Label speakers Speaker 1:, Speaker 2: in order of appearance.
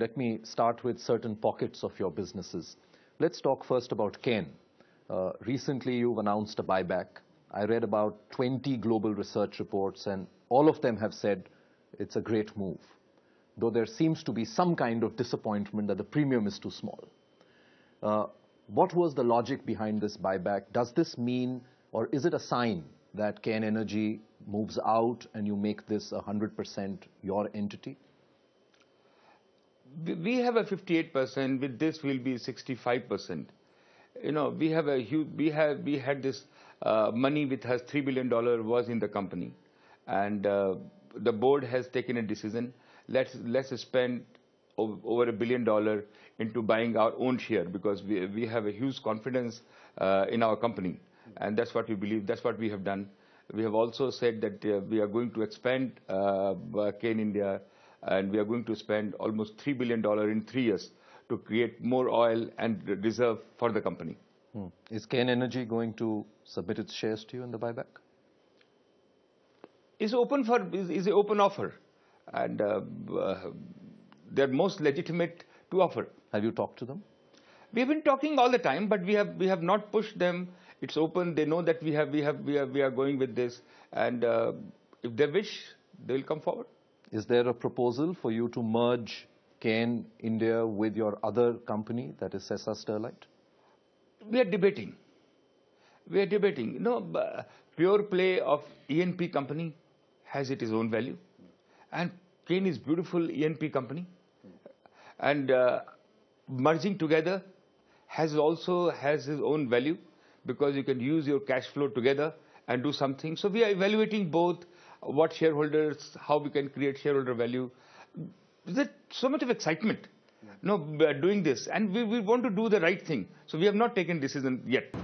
Speaker 1: let me start with certain pockets of your businesses. Let's talk first about Ken. Uh, recently, you've announced a buyback. I read about 20 global research reports, and all of them have said it's a great move, though there seems to be some kind of disappointment that the premium is too small. Uh, what was the logic behind this buyback? Does this mean, or is it a sign that Can Energy moves out and you make this 100% your entity?
Speaker 2: we have a 58%, with this will be 65%. You know, we have a huge, we have, we had this uh, money with us, $3 billion was in the company. And uh, the board has taken a decision, let's, let's spend over a billion dollar into buying our own share because we, we have a huge confidence uh, in our company. And that's what we believe, that's what we have done. We have also said that uh, we are going to expand uh, Kane India and we are going to spend almost $3 billion in three years to create more oil and reserve for the company.
Speaker 1: Hmm. Is Kane Energy going to submit its
Speaker 2: shares to you in the buyback? It's open for is, it an open offer, and uh, uh, they're most legitimate to offer. Have you talked to them? We've been talking all the time, but we have we have not pushed them. It's open. They know that we have we have we are we are going with this, and uh, if they wish, they will come forward.
Speaker 1: Is there a proposal for you to merge Cairn India with your other company, that is Sessa Sterlite?
Speaker 2: We are debating. We are debating. You know, pure play of ENP company has its own value. And Cairn is beautiful ENP company. And uh, merging together has also has its own value because you can use your cash flow together and do something. So we are evaluating both what shareholders, how we can create shareholder value. There's so much of excitement, you know, doing this, and we want to do the right thing. So we have not taken decision yet.